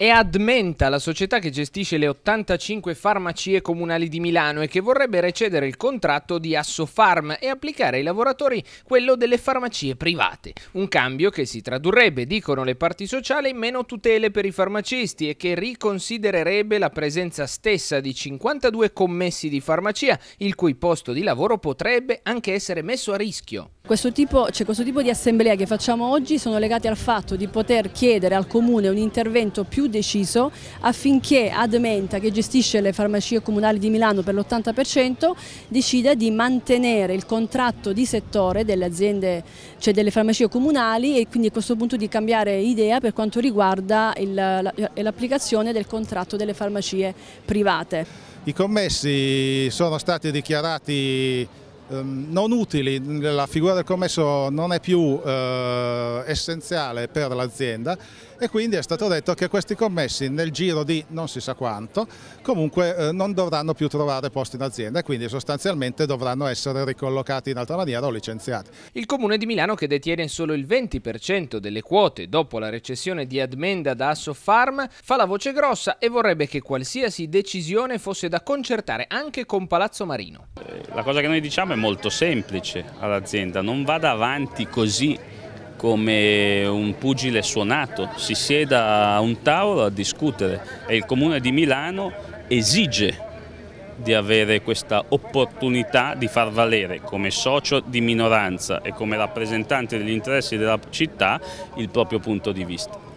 È Admenta, la società che gestisce le 85 farmacie comunali di Milano e che vorrebbe recedere il contratto di Assofarm e applicare ai lavoratori quello delle farmacie private. Un cambio che si tradurrebbe, dicono le parti sociali, in meno tutele per i farmacisti e che riconsidererebbe la presenza stessa di 52 commessi di farmacia, il cui posto di lavoro potrebbe anche essere messo a rischio. Questo tipo, cioè questo tipo di assemblea che facciamo oggi sono legate al fatto di poter chiedere al Comune un intervento più deciso affinché Admenta, che gestisce le farmacie comunali di Milano per l'80%, decida di mantenere il contratto di settore delle aziende, cioè delle farmacie comunali e quindi a questo punto di cambiare idea per quanto riguarda eh, l'applicazione del contratto delle farmacie private. I commessi sono stati dichiarati Ehm, non utili, la figura del commesso non è più eh, essenziale per l'azienda e quindi è stato detto che questi commessi nel giro di non si sa quanto comunque eh, non dovranno più trovare posti in azienda e quindi sostanzialmente dovranno essere ricollocati in altra maniera o licenziati. Il comune di Milano che detiene solo il 20% delle quote dopo la recessione di addenda da Assofarm fa la voce grossa e vorrebbe che qualsiasi decisione fosse da concertare anche con Palazzo Marino. La cosa che noi diciamo è molto semplice all'azienda, non vada avanti così come un pugile suonato, si sieda a un tavolo a discutere e il Comune di Milano esige di avere questa opportunità di far valere come socio di minoranza e come rappresentante degli interessi della città il proprio punto di vista.